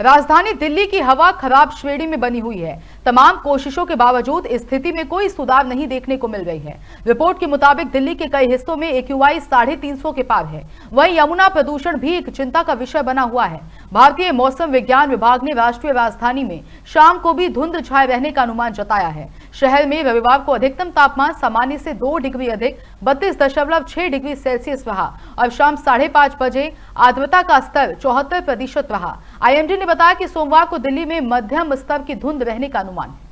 राजधानी दिल्ली की हवा खराब श्रेणी में बनी हुई है तमाम कोशिशों के बावजूद स्थिति में कोई सुधार नहीं देखने को मिल रही है रिपोर्ट के मुताबिक दिल्ली के कई हिस्सों में एक्यूआई साढ़े तीन सौ के पार है वहीं यमुना प्रदूषण भी एक चिंता का विषय बना हुआ है भारतीय मौसम विज्ञान विभाग ने राष्ट्रीय राजधानी में शाम को भी धुंध छाए रहने का अनुमान जताया है शहर में रविवार को अधिकतम तापमान सामान्य से दो डिग्री अधिक बत्तीस दशमलव छह डिग्री सेल्सियस रहा और शाम साढ़े पांच बजे आर्द्रता का स्तर चौहत्तर प्रतिशत रहा आई ने बताया कि सोमवार को दिल्ली में मध्यम स्तर की धुंध रहने का अनुमान है